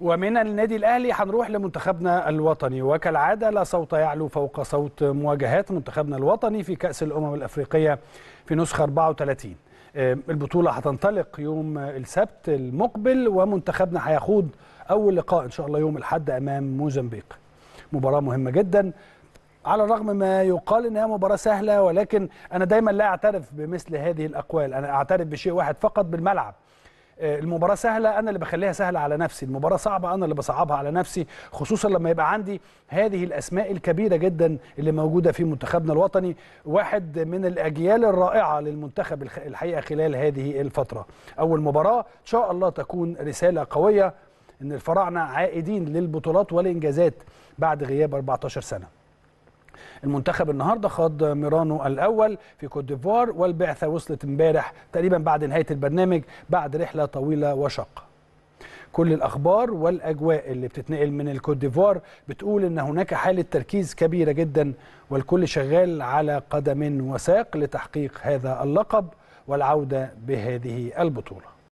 ومن النادي الاهلي هنروح لمنتخبنا الوطني وكالعاده لا صوت يعلو فوق صوت مواجهات منتخبنا الوطني في كاس الامم الافريقيه في نسخه 34 آه، البطوله هتنطلق يوم السبت المقبل ومنتخبنا هيخوض اول لقاء ان شاء الله يوم الاحد امام موزمبيق مباراه مهمه جدا على الرغم ما يقال انها مباراه سهله ولكن انا دايما لا اعترف بمثل هذه الاقوال انا اعترف بشيء واحد فقط بالملعب آه، المباراه سهله انا اللي بخليها سهله على نفسي المباراه صعبه انا اللي بصعبها على نفسي خصوصا لما يبقى عندي هذه الاسماء الكبيره جدا اللي موجوده في منتخبنا الوطني واحد من الاجيال الرائعه للمنتخب الحقيقه خلال هذه الفتره اول مباراه ان شاء الله تكون رساله قويه ان الفراعنه عائدين للبطولات والانجازات بعد غياب 14 سنه المنتخب النهارده خاض ميرانو الاول في كوت ديفوار والبعثه وصلت امبارح تقريبا بعد نهايه البرنامج بعد رحله طويله وشاقه كل الاخبار والاجواء اللي بتتنقل من الكوت ديفوار بتقول ان هناك حاله تركيز كبيره جدا والكل شغال على قدم وساق لتحقيق هذا اللقب والعوده بهذه البطوله